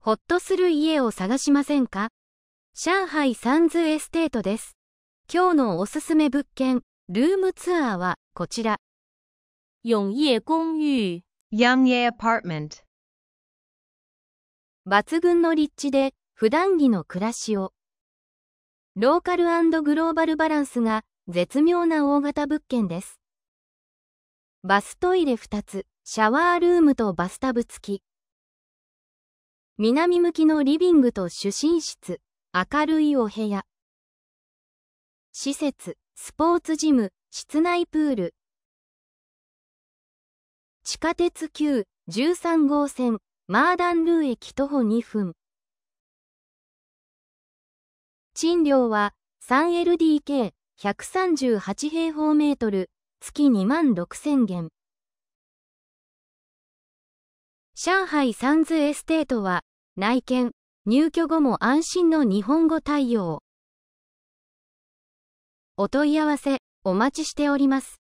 ほっとする家を探しませんか上海サンズエステートです。今日のおすすめ物件、ルームツアーはこちら。永夜公寓 Young Ye Apartment 抜群の立地で普段着の暮らしを。ローカルグローバルバランスが絶妙な大型物件です。バストイレ2つ、シャワールームとバスタブ付き。南向きのリビングと主寝室、明るいお部屋。施設、スポーツジム、室内プール。地下鉄9、13号線、マーダンルー駅徒歩2分。賃料は 3LDK、138平方メートル、月2万6000元。上海サンズエステートは内見、入居後も安心の日本語対応。お問い合わせ、お待ちしております。